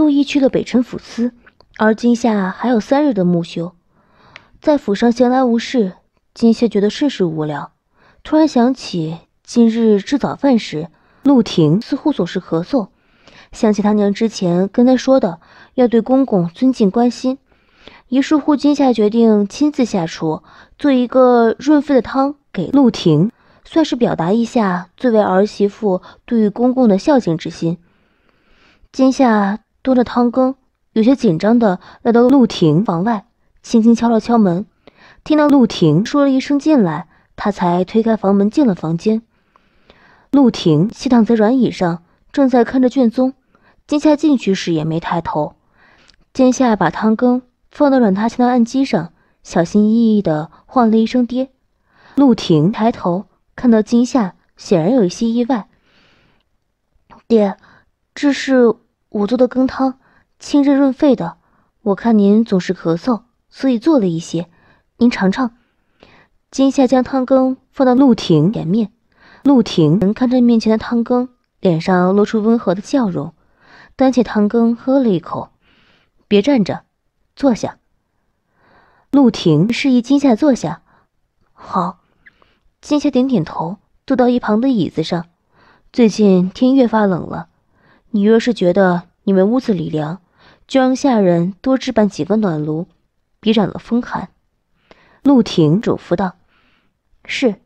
陆绎去了北辰府司，而今夏还有三日的木修，在府上闲来无事，今夏觉得甚是无聊。突然想起今日吃早饭时，陆廷似乎总是咳嗽，想起他娘之前跟他说的要对公公尊敬关心，于是乎今夏决定亲自下厨做一个润肺的汤给陆廷，算是表达一下作为儿媳妇对公公的孝敬之心。今夏。端着汤羹，有些紧张的来到陆婷房外，轻轻敲了敲门，听到陆婷说了一声“进来”，他才推开房门进了房间。陆婷斜躺在软椅上，正在看着卷宗，今夏进去时也没抬头。今夏把汤羹放到软塌前的案几上，小心翼翼地唤了一声“爹”。陆婷抬头看到今夏，显然有一些意外。“爹，这是……”我做的羹汤，清热润肺的。我看您总是咳嗽，所以做了一些，您尝尝。今夏将汤羹放到陆婷前面，陆婷看着面前的汤羹，脸上露出温和的笑容，端起汤羹喝了一口。别站着，坐下。陆婷示意今夏坐下。好，今夏点点头，坐到一旁的椅子上。最近天越发冷了。你若是觉得你们屋子里凉，就让下人多置办几个暖炉，别染了风寒。陆婷嘱咐道：“是。”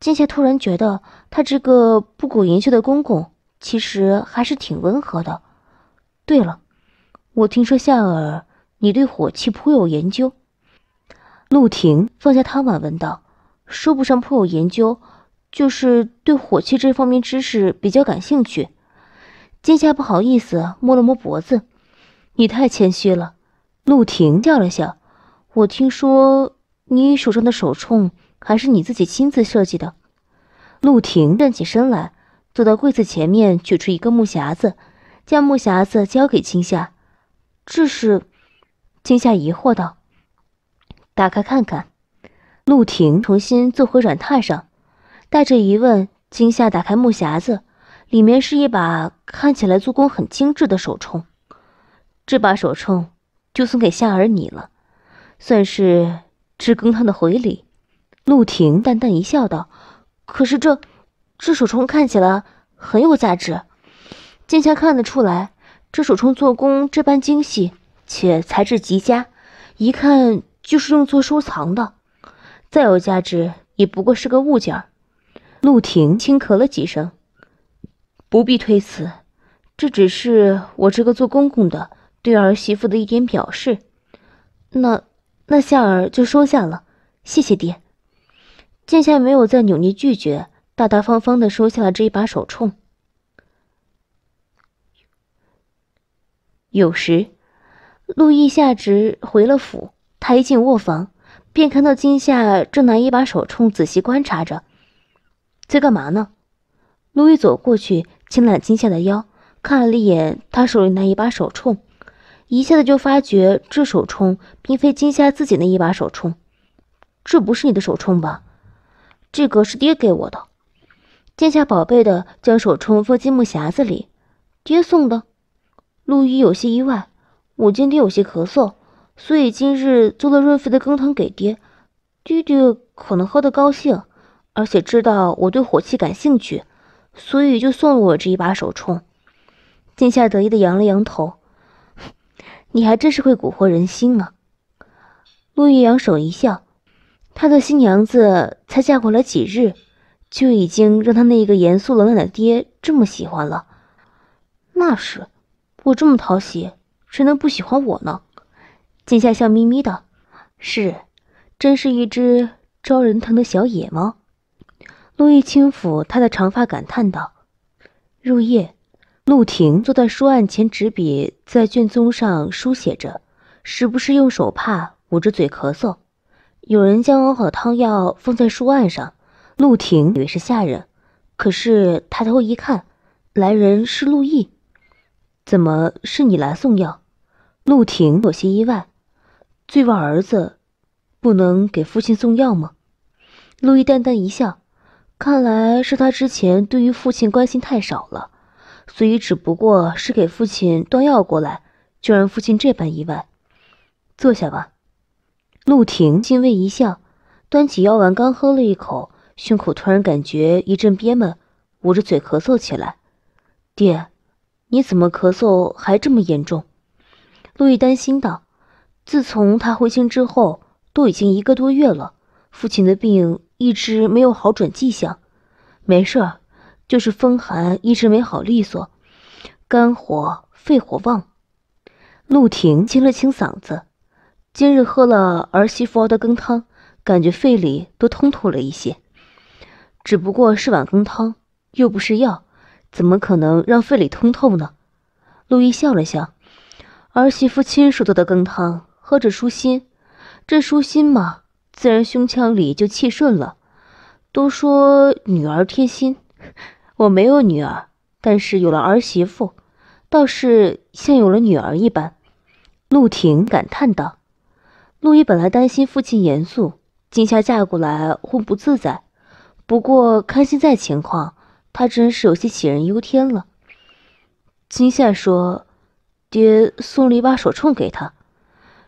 今夏突然觉得他这个不苟言笑的公公其实还是挺温和的。对了，我听说夏儿，你对火气颇有研究。陆婷放下汤碗问道：“说不上颇有研究，就是对火气这方面知识比较感兴趣。”今夏不好意思，摸了摸脖子。你太谦虚了。陆婷笑了笑。我听说你手上的手冲还是你自己亲自设计的。陆婷站起身来，走到柜子前面，取出一个木匣子，将木匣子交给今夏。这是？今夏疑惑道。打开看看。陆婷重新坐回软榻上，带着疑问，今夏打开木匣子。里面是一把看起来做工很精致的手冲，这把手冲就送给夏儿你了，算是知更汤的回礼。陆婷淡淡一笑，道：“可是这这手冲看起来很有价值，今下看得出来，这手冲做工这般精细，且材质极佳，一看就是用作收藏的。再有价值，也不过是个物件。”陆婷轻咳了几声。不必推辞，这只是我这个做公公的对儿媳妇的一点表示。那那夏儿就收下了，谢谢爹。今夏没有再扭捏拒绝，大大方方的收下了这一把手冲。有时，陆毅下直回了府，他一进卧房，便看到金夏正拿一把手冲仔细观察着，在干嘛呢？陆毅走过去，轻揽金夏的腰，看了一眼他手里那一把手冲，一下子就发觉这手冲并非金夏自己那一把手冲。这不是你的手冲吧？这个是爹给我的。金夏宝贝的将手冲放进木匣子里，爹送的。陆毅有些意外，我今天有些咳嗽，所以今日做了润肺的羹汤给爹。爹爹可能喝得高兴，而且知道我对火气感兴趣。所以就送了我这一把手冲。静夏得意的扬了扬头。你还真是会蛊惑人心啊！陆羽扬手一笑，他的新娘子才嫁过来几日，就已经让他那个严肃冷淡的爹这么喜欢了。那是，我这么讨喜，谁能不喜欢我呢？静夏笑眯眯的，是，真是一只招人疼的小野猫。陆毅轻抚他的长发，感叹道：“入夜，陆婷坐在书案前，执笔在卷宗上书写着，时不时用手帕捂着嘴咳嗽。有人将熬好的汤药放在书案上，陆婷以为是下人，可是抬头一看，来人是陆毅。怎么是你来送药？”陆婷有些意外：“最晚儿子，不能给父亲送药吗？”陆毅淡淡一笑。看来是他之前对于父亲关心太少了，所以只不过是给父亲端药过来，就让父亲这般意外。坐下吧。陆婷欣慰一笑，端起药丸刚喝了一口，胸口突然感觉一阵憋闷，捂着嘴咳嗽起来。爹，你怎么咳嗽还这么严重？陆毅担心道。自从他回京之后，都已经一个多月了，父亲的病。一直没有好转迹象，没事儿，就是风寒一直没好利索，肝火、肺火旺。陆婷清了清嗓子，今日喝了儿媳妇熬的羹汤，感觉肺里都通透了一些。只不过是碗羹汤，又不是药，怎么可能让肺里通透呢？陆毅笑了笑，儿媳妇亲手做的羹汤，喝着舒心，这舒心嘛。自然胸腔里就气顺了。都说女儿贴心，我没有女儿，但是有了儿媳妇，倒是像有了女儿一般。陆廷感叹道：“陆一本来担心父亲严肃，今夏嫁过来会不自在。不过看现在情况，他真是有些杞人忧天了。”金夏说：“爹送了一把手铳给他。”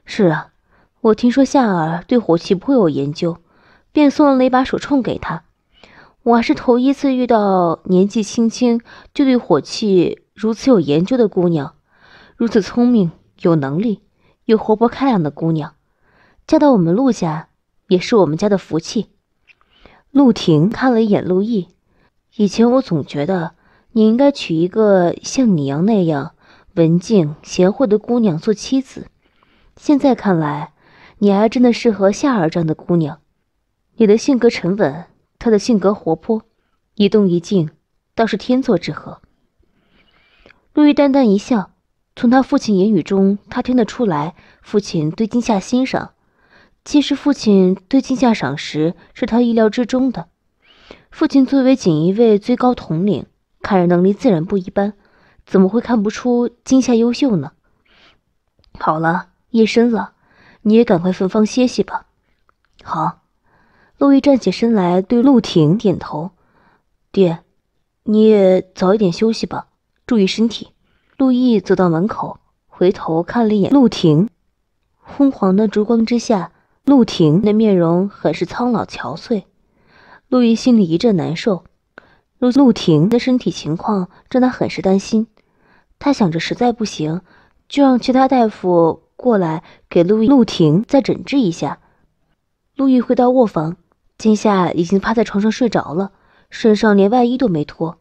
是啊。我听说夏儿对火器颇有研究，便送了一把手铳给她。我还是头一次遇到年纪轻轻就对火器如此有研究的姑娘，如此聪明、有能力又活泼开朗的姑娘，嫁到我们陆家也是我们家的福气。陆婷看了一眼陆绎，以前我总觉得你应该娶一个像你娘那样文静贤惠的姑娘做妻子，现在看来。你还真的适合夏儿这样的姑娘，你的性格沉稳，她的性格活泼，一动一静倒是天作之合。陆绎淡淡一笑，从他父亲言语中，他听得出来，父亲对金夏欣赏。其实父亲对金夏赏识是他意料之中的，父亲作为锦衣卫最高统领，看人能力自然不一般，怎么会看不出金夏优秀呢？好了，夜深了。你也赶快分房歇息吧。好，陆毅站起身来，对陆婷点头。爹，你也早一点休息吧，注意身体。陆毅走到门口，回头看了一眼陆婷。昏黄的烛光之下，陆婷的面容很是苍老憔悴。陆毅心里一阵难受。陆陆婷的身体情况让他很是担心。他想着，实在不行，就让其他大夫。过来给陆陆婷再诊治一下。陆毅回到卧房，今夏已经趴在床上睡着了，身上连外衣都没脱。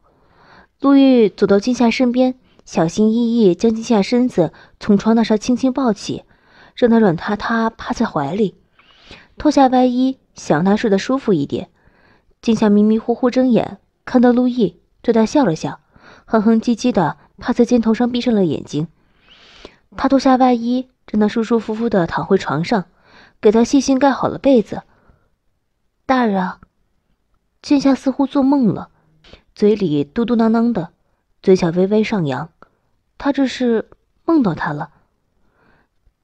陆毅走到今夏身边，小心翼翼将今夏身子从床榻上轻轻抱起，让她软塌塌趴在怀里，脱下外衣，想让她睡得舒服一点。今夏迷迷糊糊睁眼，看到陆毅，对他笑了笑，哼哼唧唧的趴在肩头上闭上了眼睛。他脱下外衣。让他舒舒服服的躺回床上，给他细心盖好了被子。大人，金夏似乎做梦了，嘴里嘟嘟囔囔的，嘴角微微上扬，他这是梦到他了。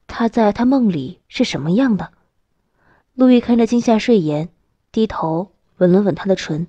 他在他梦里是什么样的？陆毅看着金夏睡颜，低头吻了吻他的唇。